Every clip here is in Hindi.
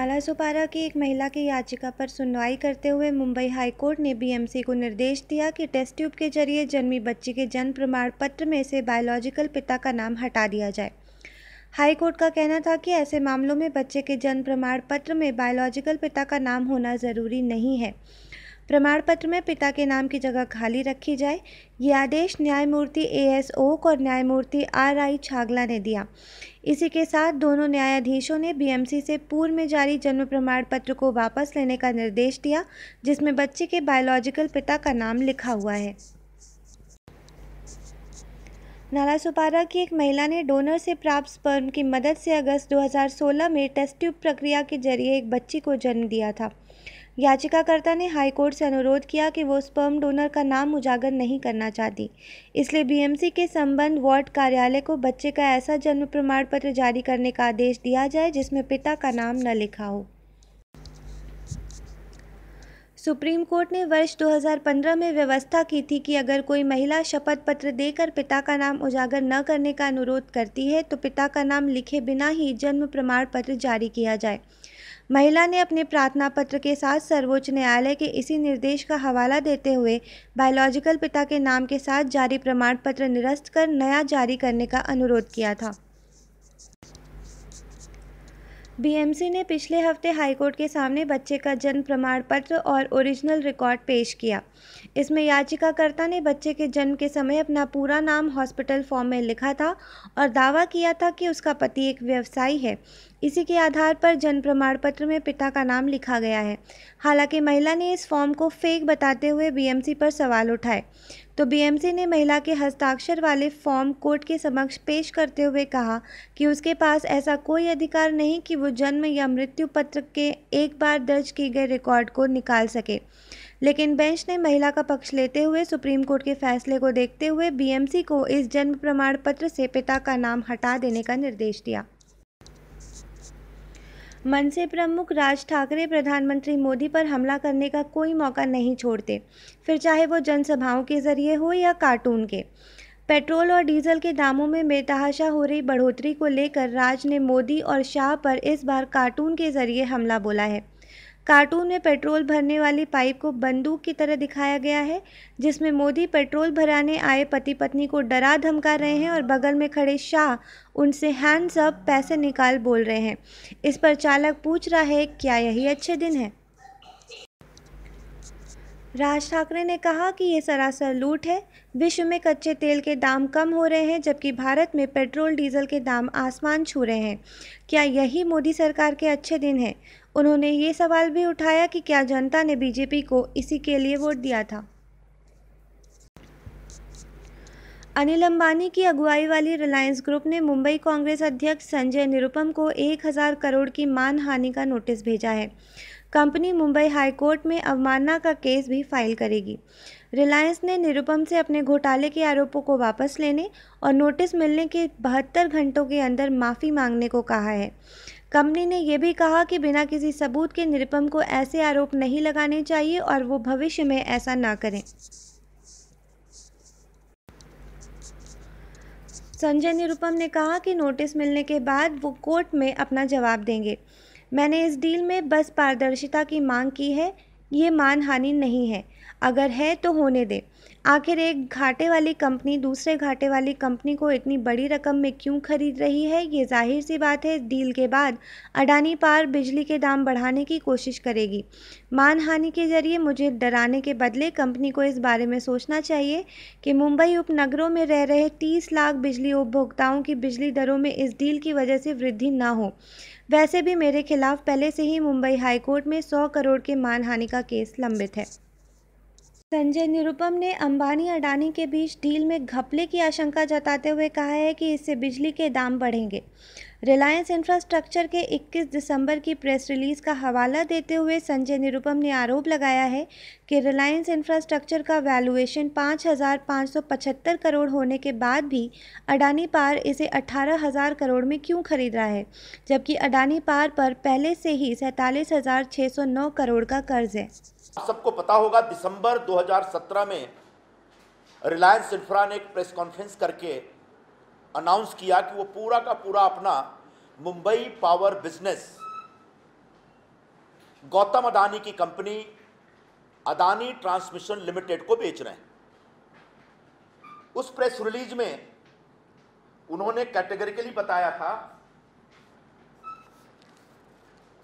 निराला सुपारा की एक महिला की याचिका पर सुनवाई करते हुए मुंबई हाईकोर्ट ने बीएमसी को निर्देश दिया कि टेस्ट ट्यूब के जरिए जन्मी बच्ची के जन्म प्रमाण पत्र में से बायोलॉजिकल पिता का नाम हटा दिया जाए हाईकोर्ट का कहना था कि ऐसे मामलों में बच्चे के जन्म प्रमाण पत्र में बायोलॉजिकल पिता का नाम होना ज़रूरी नहीं है प्रमाण पत्र में पिता के नाम की जगह खाली रखी जाए ये आदेश न्यायमूर्ति ए एस ओक और न्यायमूर्ति आर आई छागला ने दिया इसी के साथ दोनों न्यायाधीशों ने बीएमसी से पूर्व में जारी जन्म प्रमाण पत्र को वापस लेने का निर्देश दिया जिसमें बच्चे के बायोलॉजिकल पिता का नाम लिखा हुआ है सुपारा की एक महिला ने डोनर से प्राप्त स्पर्म की मदद से अगस्त 2016 में टेस्ट ट्यूब प्रक्रिया के जरिए एक बच्ची को जन्म दिया था याचिकाकर्ता ने हाईकोर्ट से अनुरोध किया कि वो स्पर्म डोनर का नाम उजागर नहीं करना चाहती इसलिए बीएमसी के संबंध वार्ड कार्यालय को बच्चे का ऐसा जन्म प्रमाण पत्र जारी करने का आदेश दिया जाए जिसमें पिता का नाम न लिखा हो सुप्रीम कोर्ट ने वर्ष 2015 में व्यवस्था की थी कि अगर कोई महिला शपथ पत्र देकर पिता का नाम उजागर न करने का अनुरोध करती है तो पिता का नाम लिखे बिना ही जन्म प्रमाण पत्र जारी किया जाए महिला ने अपने प्रार्थना पत्र के साथ सर्वोच्च न्यायालय के इसी निर्देश का हवाला देते हुए बायोलॉजिकल पिता के नाम के साथ जारी प्रमाण पत्र निरस्त कर नया जारी करने का अनुरोध किया था बीएमसी ने पिछले हफ्ते हाईकोर्ट के सामने बच्चे का जन्म प्रमाण पत्र और ओरिजिनल रिकॉर्ड पेश किया इसमें याचिकाकर्ता ने बच्चे के जन्म के समय अपना पूरा नाम हॉस्पिटल फॉर्म में लिखा था और दावा किया था कि उसका पति एक व्यवसायी है इसी के आधार पर जन्म प्रमाण पत्र में पिता का नाम लिखा गया है हालांकि महिला ने इस फॉर्म को फेक बताते हुए बीएमसी पर सवाल उठाए तो बीएमसी ने महिला के हस्ताक्षर वाले फॉर्म कोर्ट के समक्ष पेश करते हुए कहा कि उसके पास ऐसा कोई अधिकार नहीं कि वो जन्म या मृत्यु पत्र के एक बार दर्ज किए गए रिकॉर्ड को निकाल सके लेकिन बेंच ने महिला का पक्ष लेते हुए सुप्रीम कोर्ट के फैसले को देखते हुए बीएमसी को इस जन्म प्रमाण पत्र से पिता का नाम हटा देने का निर्देश दिया मनसे प्रमुख राज ठाकरे प्रधानमंत्री मोदी पर हमला करने का कोई मौका नहीं छोड़ते फिर चाहे वो जनसभाओं के जरिए हो या कार्टून के पेट्रोल और डीजल के दामों में बेतहाशा हो रही बढ़ोतरी को लेकर राज ने मोदी और शाह पर इस बार कार्टून के जरिए हमला बोला है कार्टून में पेट्रोल भरने वाली पाइप को बंदूक की तरह दिखाया गया है जिसमें मोदी पेट्रोल भराने आए पति पत्नी को डरा धमका रहे हैं और बगल में खड़े शाह उनसे हैंड्स अप पैसे निकाल बोल रहे हैं इस पर चालक पूछ रहा है क्या यही अच्छे दिन है राज ठाकरे ने कहा कि ये सरासर लूट है विश्व में कच्चे तेल के दाम कम हो रहे हैं जबकि भारत में पेट्रोल डीजल के दाम आसमान छू रहे हैं क्या यही मोदी सरकार के अच्छे दिन हैं उन्होंने ये सवाल भी उठाया कि क्या जनता ने बीजेपी को इसी के लिए वोट दिया था अनिल अंबानी की अगुवाई वाली रिलायंस ग्रुप ने मुंबई कांग्रेस अध्यक्ष संजय निरुपम को एक हज़ार करोड़ की मानहानि का नोटिस भेजा है कंपनी मुंबई हाईकोर्ट में अवमानना का केस भी फाइल करेगी रिलायंस ने निरुपम से अपने घोटाले के आरोपों को वापस लेने और नोटिस मिलने के बहत्तर घंटों के अंदर माफ़ी मांगने को कहा है कंपनी ने यह भी कहा कि बिना किसी सबूत के निरुपम को ऐसे आरोप नहीं लगाने चाहिए और वो भविष्य में ऐसा ना करें संजय निरुपम ने कहा कि नोटिस मिलने के बाद वो कोर्ट में अपना जवाब देंगे मैंने इस डील में बस पारदर्शिता की मांग की है ये मानहानि नहीं है अगर है तो होने दें आखिर एक घाटे वाली कंपनी दूसरे घाटे वाली कंपनी को इतनी बड़ी रकम में क्यों खरीद रही है ये जाहिर सी बात है डील के बाद अडानी पार बिजली के दाम बढ़ाने की कोशिश करेगी मानहानि के जरिए मुझे डराने के बदले कंपनी को इस बारे में सोचना चाहिए कि मुंबई उपनगरों में रह रहे तीस लाख बिजली उपभोक्ताओं की बिजली दरों में इस डील की वजह से वृद्धि ना हो वैसे भी मेरे खिलाफ पहले से ही मुंबई हाईकोर्ट में सौ करोड़ के मानहानि का केस लंबित है संजय निरुपम ने अंबानी अडानी के बीच डील में घपले की आशंका जताते हुए कहा है कि इससे बिजली के दाम बढ़ेंगे रिलायंस इंफ्रास्ट्रक्चर के 21 दिसंबर की प्रेस रिलीज का हवाला देते हुए संजय निरुपम ने आरोप लगाया है कि रिलायंस इंफ्रास्ट्रक्चर का वैल्यूएशन 5,575 करोड़ होने के बाद भी अडानी पार इसे 18,000 करोड़ में क्यों खरीद रहा है जबकि अडानी पार पर पहले से ही सैंतालीस करोड़ का कर्ज है सबको पता होगा दिसंबर 2017 में रिलायंस इंफ्रा ने एक प्रेस कॉन्फ्रेंस करके अनाउंस किया कि वो पूरा का पूरा अपना मुंबई पावर बिजनेस गौतम अदानी की कंपनी अदानी ट्रांसमिशन लिमिटेड को बेच रहे हैं उस प्रेस रिलीज में उन्होंने कैटेगरिकली बताया था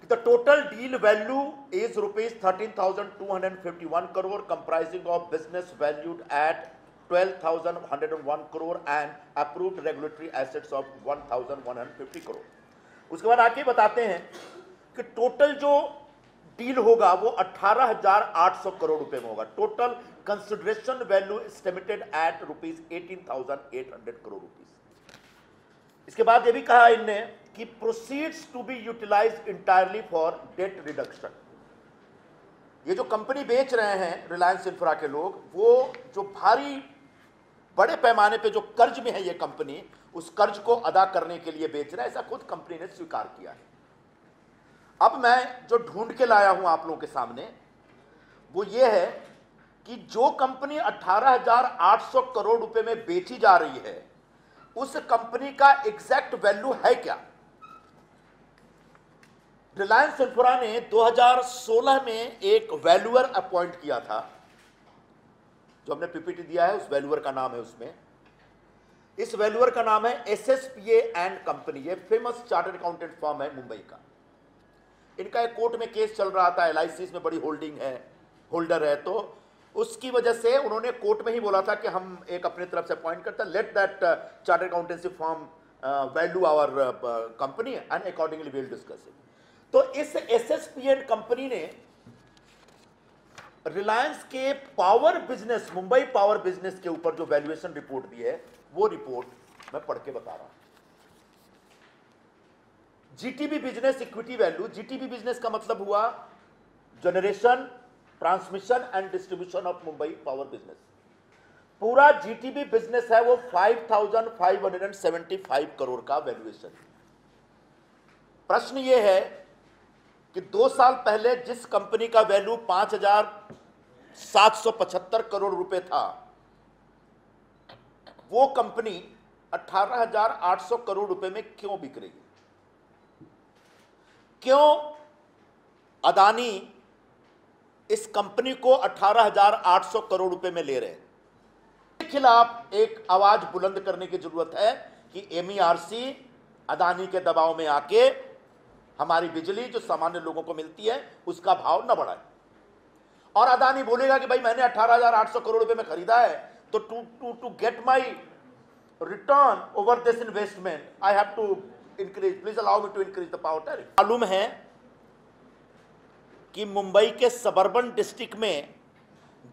The total deal value is rupees 13,251 crore comprising of business valued at 12,101 crore and approved regulatory assets of 1,150 crore. उसके बाद आके बताते हैं कि टोटल जो डील होगा वो 18,800 करोड़ रुपए में होगा total consideration value estimated at rupees 18,800 crore rupees इसके बाद ये भी कहा इनने कि proceeds to be utilise entirely for debt reduction ये जो कंपनी बेच रहे हैं रिलायंस इंफ्रा के लोग वो जो भारी बड़े पैमाने पे जो कर्ज में है ये कंपनी उस कर्ज को अदा करने के लिए बेच रहा है ऐसा खुद कंपनी ने स्वीकार किया है अब मैं जो ढूंढ के लाया हूं आप लोगों के सामने वो ये है कि जो कंपनी 18,800 करोड़ रुपए में बेची जा रही है उस कंपनी का एग्जैक्ट वैल्यू है क्या रिलायंस इन्फ्रा ने 2016 में एक वैल्यूअर अपॉइंट किया था जो हमने पीपीटी दिया है उस वैल्यूअर का नाम है उसमें इस वैल्यूअर का नाम है S S P and company ये फेमस चार्टर्ड अकाउंटेंट फॉर्म है मुंबई का इनका एक कोर्ट में केस चल रहा था एल में बड़ी होल्डिंग है होल्डर है तो उसकी वजह से उन्होंने कोर्ट में ही बोला था कि हम एक अपने तरफ से अपॉइंट करते हैं let that chart accountancy firm value our company and accordingly will discuss it तो इस S S P and company ने रिलायंस के power business Mumbai power business के ऊपर जो वैल्यूएशन रिपोर्ट दी है वो रिपोर्ट मैं पढ़ के बता रहा हूं GTB business equity value GTB business का मतलब हुआ generation transmission and distribution of Mumbai power business पूरा जीटीबी बिजनेस है वो 5,575 करोड़ का वैल्यूएशन प्रश्न ये है कि दो साल पहले जिस कंपनी का वैल्यू 5,775 करोड़ रुपए था वो कंपनी 18,800 करोड़ रुपए में क्यों बिक रही क्यों अदानी इस कंपनी को 18,800 करोड़ रुपए में ले रहे हैं खिलाफ एक आवाज बुलंद करने की जरूरत है कि एम e अदानी के दबाव में आके हमारी बिजली जो सामान्य लोगों को मिलती है उसका भाव न बढ़ाए और अदानी बोलेगा कि भाई मैंने 18,800 करोड़ रुपए में खरीदा है तो to to to get my return over this investment I have to increase please allow me to increase the power tariff मालूम है कि मुंबई के सबर्बन डिस्ट्रिक्ट में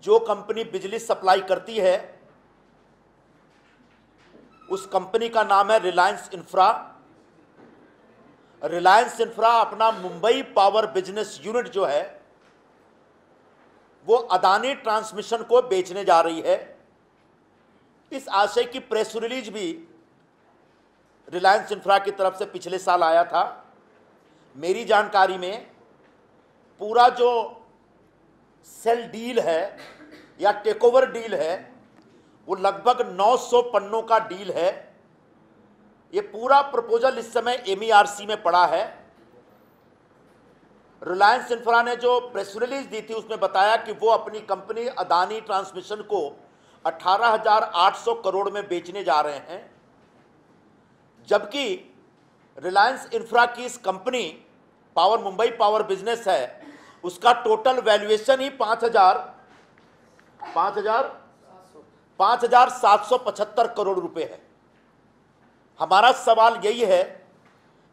जो कंपनी बिजली सप्लाई करती है उस कंपनी का नाम है रिलायंस इंफ्रा रिलायंस इंफ्रा अपना मुंबई पावर बिजनेस यूनिट जो है वो अदानी ट्रांसमिशन को बेचने जा रही है इस आशय की प्रेस रिलीज भी रिलायंस इंफ्रा की तरफ से पिछले साल आया था मेरी जानकारी में पूरा जो सेल डील है या टेकओवर डील है वो लगभग 900 पन्नों का डील है ये पूरा प्रपोजल इस समय एमईआरसी e में पड़ा है रिलायंस इंफ्रा ने जो प्रेस रिलीज दी थी उसमें बताया कि वो अपनी कंपनी अदानी ट्रांसमिशन को 18,800 करोड़ में बेचने जा रहे हैं जबकि रिलायंस इंफ्रा की इस company power Mumbai power business है उसका टोटल वैल्यूएशन ही पांच हजार पांच हजार पांच हजार सात सौ पचहत्तर करोड़ रुपए है हमारा सवाल यही है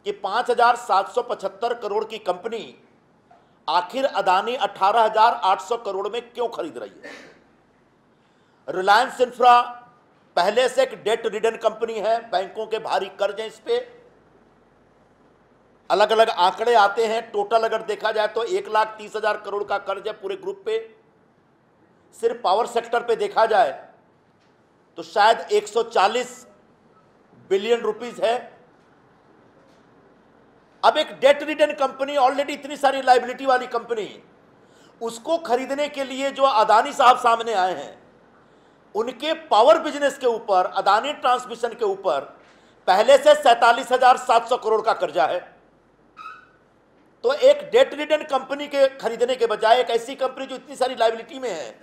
कि पांच हजार सात सौ पचहत्तर करोड़ की कंपनी आखिर अदानी अठारह हजार आठ सौ करोड़ में क्यों खरीद रही है रिलायंस इंफ्रा पहले से एक डेट रिडन कंपनी है बैंकों के भारी कर्ज हैं इस पर अलग अलग आंकड़े आते हैं टोटल अगर देखा जाए तो एक लाख तीस हजार करोड़ का कर्ज है पूरे ग्रुप पे सिर्फ पावर सेक्टर पे देखा जाए तो शायद 140 बिलियन रुपीस है अब एक डेट रिटर्न कंपनी ऑलरेडी इतनी सारी लाइबिलिटी वाली कंपनी उसको खरीदने के लिए जो अदानी साहब सामने आए हैं उनके पावर बिजनेस के ऊपर अदानी ट्रांसमिशन के ऊपर पहले से सैतालीस हजार सात सौ करोड़ का कर्जा है तो एक डेट रिटर्न कंपनी के खरीदने के बजाय एक ऐसी कंपनी जो इतनी सारी लाइबिलिटी में है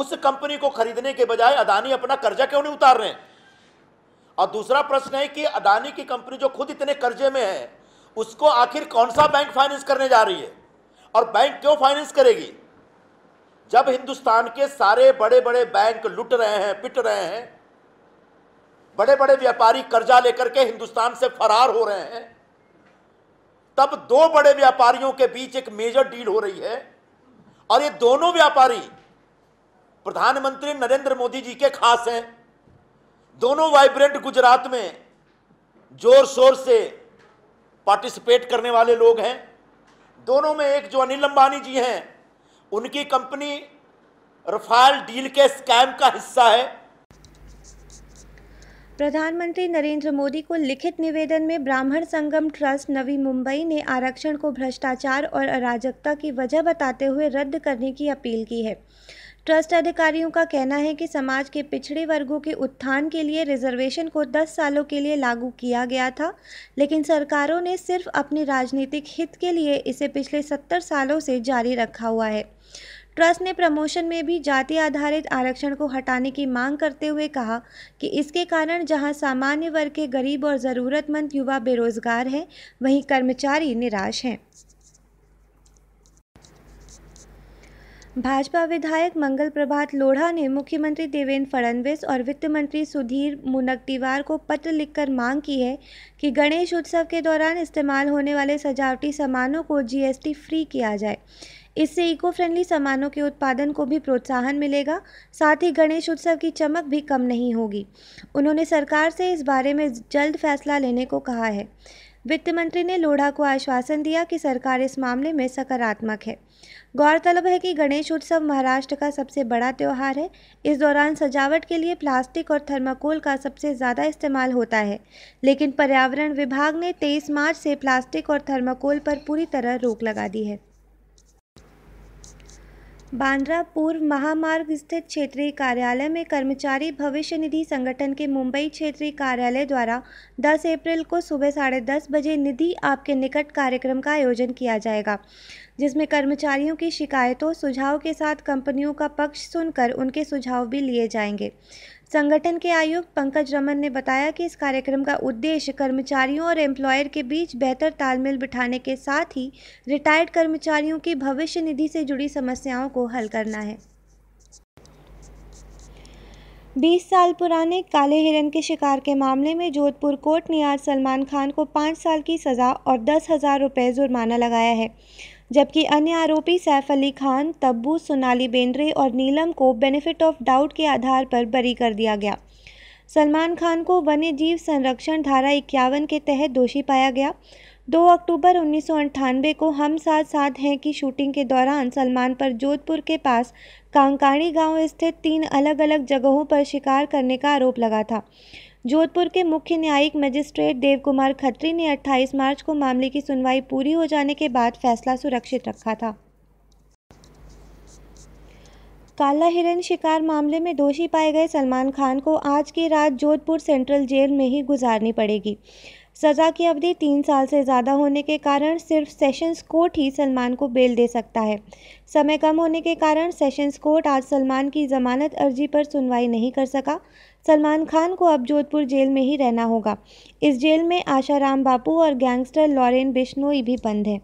उस कंपनी को खरीदने के बजाय अदानी अपना कर्जा क्यों नहीं उतार रहे हैं और दूसरा प्रश्न है कि अदानी की कंपनी जो खुद इतने कर्जे में है उसको आखिर कौन सा बैंक फाइनेंस करने जा रही है और बैंक क्यों फाइनेंस करेगी जब हिंदुस्तान के सारे बड़े बड़े बैंक लुट रहे हैं पिट रहे हैं बड़े बड़े व्यापारी कर्जा लेकर के हिंदुस्तान से फरार हो रहे हैं तब दो बड़े व्यापारियों के बीच एक मेजर डील हो रही है और ये दोनों व्यापारी प्रधानमंत्री नरेंद्र मोदी जी के खास हैं दोनों वाइब्रेंट गुजरात में जोर शोर से पार्टिसिपेट करने वाले लोग हैं दोनों में एक जो अनिल अंबानी जी हैं उनकी कंपनी रफाल डील के स्कैम का हिस्सा है प्रधानमंत्री नरेंद्र मोदी को लिखित निवेदन में ब्राह्मण संगम ट्रस्ट नवी मुंबई ने आरक्षण को भ्रष्टाचार और अराजकता की वजह बताते हुए रद्द करने की अपील की है ट्रस्ट अधिकारियों का कहना है कि समाज के पिछड़े वर्गों के उत्थान के लिए रिजर्वेशन को 10 सालों के लिए लागू किया गया था लेकिन सरकारों ने सिर्फ अपने राजनीतिक हित के लिए इसे पिछले 70 सालों से जारी रखा हुआ है ट्रस्ट ने प्रमोशन में भी जाति आधारित आरक्षण को हटाने की मांग करते हुए कहा कि इसके कारण जहां सामान्य वर्ग के गरीब और ज़रूरतमंद युवा बेरोजगार हैं वहीं कर्मचारी निराश हैं भाजपा विधायक मंगल प्रभात लोढ़ा ने मुख्यमंत्री देवेंद्र फडणवीस और वित्त मंत्री सुधीर मुनगटीवार को पत्र लिखकर मांग की है कि गणेश उत्सव के दौरान इस्तेमाल होने वाले सजावटी सामानों को जीएसटी फ्री किया जाए इससे इको फ्रेंडली सामानों के उत्पादन को भी प्रोत्साहन मिलेगा साथ ही गणेश उत्सव की चमक भी कम नहीं होगी उन्होंने सरकार से इस बारे में जल्द फैसला लेने को कहा है वित्त मंत्री ने लोढ़ा को आश्वासन दिया कि सरकार इस मामले में सकारात्मक है गौरतलब है कि गणेश उत्सव महाराष्ट्र का सबसे बड़ा त्यौहार है इस दौरान सजावट के लिए प्लास्टिक और थर्माकोल का सबसे ज़्यादा इस्तेमाल होता है लेकिन पर्यावरण विभाग ने 23 मार्च से प्लास्टिक और थर्माकोल पर पूरी तरह रोक लगा दी है बांद्रा पूर्व महामार्ग स्थित क्षेत्रीय कार्यालय में कर्मचारी भविष्य निधि संगठन के मुंबई क्षेत्रीय कार्यालय द्वारा 10 अप्रैल को सुबह साढ़े दस बजे निधि आपके निकट कार्यक्रम का आयोजन किया जाएगा जिसमें कर्मचारियों की शिकायतों सुझाव के साथ कंपनियों का पक्ष सुनकर उनके सुझाव भी लिए जाएंगे संगठन के आयुक्त पंकज रमन ने बताया कि इस कार्यक्रम का उद्देश्य कर्मचारियों और एम्प्लॉयर के बीच बेहतर तालमेल बिठाने के साथ ही रिटायर्ड कर्मचारियों की भविष्य निधि से जुड़ी समस्याओं को हल करना है 20 साल पुराने काले हिरन के शिकार के मामले में जोधपुर कोर्ट ने आज सलमान खान को पाँच साल की सज़ा और दस हज़ार रुपये जुर्माना लगाया है जबकि अन्य आरोपी सैफ अली खान तब्बू सोनाली बेंद्रे और नीलम को बेनिफिट ऑफ डाउट के आधार पर बरी कर दिया गया सलमान खान को वन्य जीव संरक्षण धारा इक्यावन के तहत दोषी पाया गया 2 अक्टूबर उन्नीस को हम साथ साथ हैं की शूटिंग के दौरान सलमान पर जोधपुर के पास कांकाणी गांव स्थित तीन अलग अलग जगहों पर शिकार करने का आरोप लगा था जोधपुर के मुख्य न्यायिक मजिस्ट्रेट देव कुमार खत्री ने 28 मार्च को मामले की सुनवाई पूरी हो जाने के बाद फैसला सुरक्षित रखा था काला हिरन शिकार मामले में दोषी पाए गए सलमान खान को आज की रात जोधपुर सेंट्रल जेल में ही गुजारनी पड़ेगी सज़ा की अवधि तीन साल से ज़्यादा होने के कारण सिर्फ सेशंस कोर्ट ही सलमान को बेल दे सकता है समय कम होने के कारण सेशंस कोर्ट आज सलमान की ज़मानत अर्जी पर सुनवाई नहीं कर सका सलमान खान को अब जोधपुर जेल में ही रहना होगा इस जेल में आशाराम बापू और गैंगस्टर लॉरेन बिश्नोई भी बंद हैं